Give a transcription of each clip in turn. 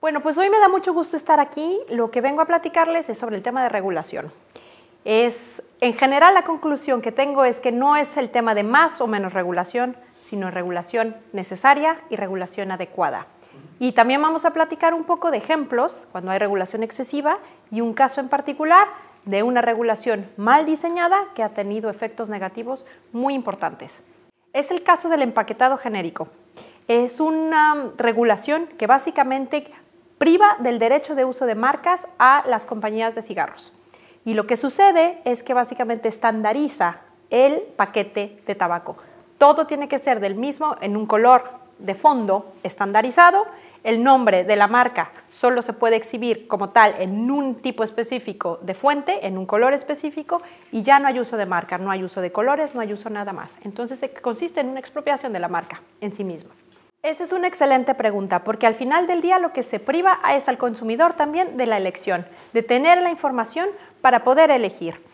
Bueno, pues hoy me da mucho gusto estar aquí. Lo que vengo a platicarles es sobre el tema de regulación. en general, la conclusión que tengo es que no es el tema de más o menos regulación, sino regulación necesaria y regulación adecuada. Y también vamos a platicar un poco de ejemplos cuando hay regulación excesiva y un caso en particular de una regulación mal diseñada que ha tenido efectos negativos muy importantes. Es el caso del empaquetado genérico. Es una regulación que básicamente priva del derecho de uso de marcas a las compañías de cigarros. Y lo que sucede es que básicamente estandariza el paquete de tabaco. Todo tiene que ser del mismo en un color, de fondo estandarizado, el nombre de la marca solo se puede exhibir como tal en un tipo específico de fuente, en un color específico, y ya no hay uso de marca, no hay uso de colores, no hay uso nada más. Entonces consiste en una expropiación de la marca en sí misma. Esa es una excelente pregunta, porque al final del día lo que se priva es al consumidor también de la elección, de tener la información para poder elegir.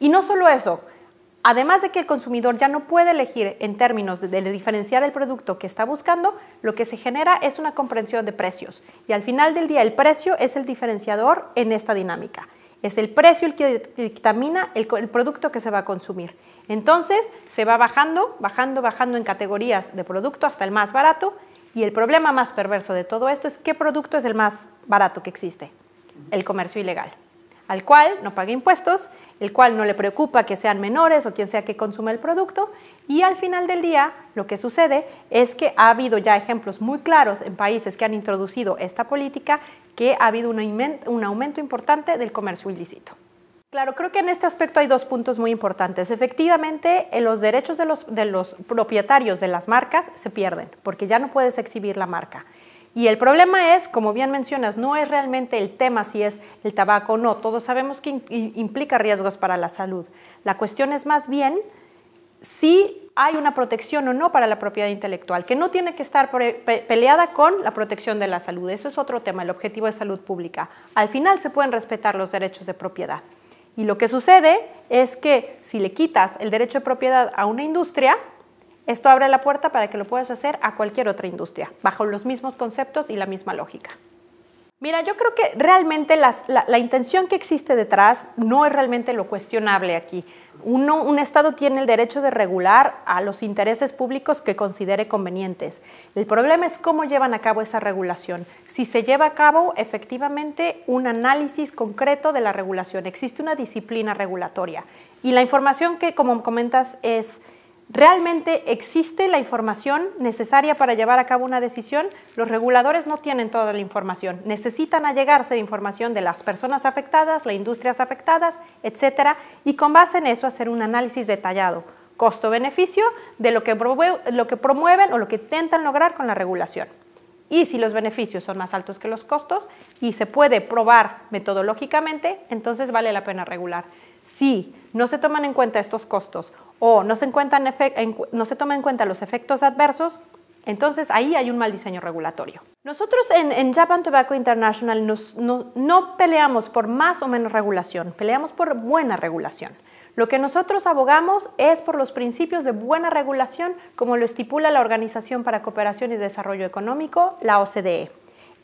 Y no solo eso, Además de que el consumidor ya no puede elegir en términos de, diferenciar el producto que está buscando, lo que se genera es una comprensión de precios. Y al final del día, el precio es el diferenciador en esta dinámica. Es el precio el que dictamina el producto que se va a consumir. Entonces, se va bajando, bajando, bajando en categorías de producto hasta el más barato. Y el problema más perverso de todo esto es qué producto es el más barato que existe. El comercio ilegal al cual no paga impuestos, el cual no le preocupa que sean menores o quien sea que consuma el producto, y al final del día lo que sucede es que ha habido ya ejemplos muy claros en países que han introducido esta política que ha habido un aumento importante del comercio ilícito. Claro, creo que en este aspecto hay dos puntos muy importantes. Efectivamente, los derechos de los, de los propietarios de las marcas se pierden porque ya no puedes exhibir la marca. Y el problema es, como bien mencionas, no es realmente el tema si es el tabaco o no. Todos sabemos que implica riesgos para la salud. La cuestión es más bien si hay una protección o no para la propiedad intelectual, que no tiene que estar peleada con la protección de la salud. Eso es otro tema, el objetivo de salud pública. Al final se pueden respetar los derechos de propiedad. Y lo que sucede es que si le quitas el derecho de propiedad a una industria, esto abre la puerta para que lo puedas hacer a cualquier otra industria, bajo los mismos conceptos y la misma lógica. Mira, yo creo que realmente la, intención que existe detrás no es realmente lo cuestionable aquí. Uno, un Estado tiene el derecho de regular a los intereses públicos que considere convenientes. El problema es cómo llevan a cabo esa regulación. Si se lleva a cabo efectivamente un análisis concreto de la regulación, existe una disciplina regulatoria. Y la información que, como comentas, es ¿Realmente existe la información necesaria para llevar a cabo una decisión? Los reguladores no tienen toda la información. Necesitan allegarse de información de las personas afectadas, las industrias afectadas, etcétera, y con base en eso hacer un análisis detallado, costo-beneficio, de lo que, lo que promueven o lo que intentan lograr con la regulación. Y si los beneficios son más altos que los costos y se puede probar metodológicamente, entonces vale la pena regular. Si no se toman en cuenta estos costos o no se, toman en cuenta los efectos adversos, entonces ahí hay un mal diseño regulatorio. Nosotros en, Japan Tobacco International no, no peleamos por más o menos regulación, peleamos por buena regulación. Lo que nosotros abogamos es por los principios de buena regulación como lo estipula la Organización para Cooperación y Desarrollo Económico, la OCDE.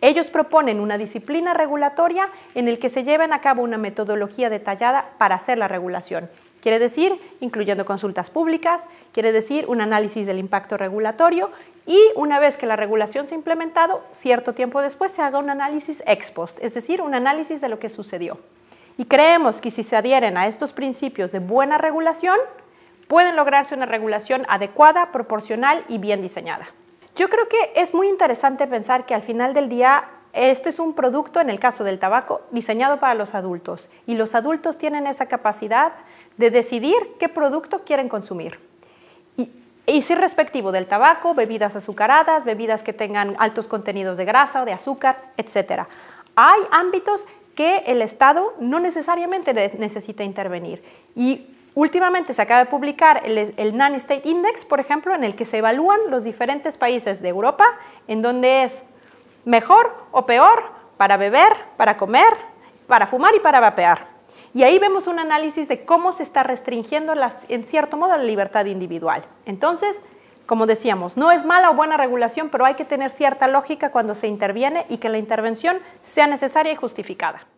Ellos proponen una disciplina regulatoria en el que se lleven a cabo una metodología detallada para hacer la regulación. Quiere decir, incluyendo consultas públicas, quiere decir un análisis del impacto regulatorio y una vez que la regulación se ha implementado, cierto tiempo después se haga un análisis ex post, es decir, un análisis de lo que sucedió. Y creemos que si se adhieren a estos principios de buena regulación, pueden lograrse una regulación adecuada, proporcional y bien diseñada. Yo creo que es muy interesante pensar que al final del día este es un producto, en el caso del tabaco, diseñado para los adultos y los adultos tienen esa capacidad de decidir qué producto quieren consumir. Y, si respectivo del tabaco, bebidas azucaradas, bebidas que tengan altos contenidos de grasa o de azúcar, etc. Hay ámbitos que el Estado no necesariamente necesita intervenir. Y Últimamente se acaba de publicar el, el Nanny State Index, por ejemplo, en el que se evalúan los diferentes países de Europa, en donde es mejor o peor para beber, para comer, para fumar y para vapear. Y ahí vemos un análisis de cómo se está restringiendo en cierto modo la libertad individual. Entonces, como decíamos, no es mala o buena regulación, pero hay que tener cierta lógica cuando se interviene y que la intervención sea necesaria y justificada.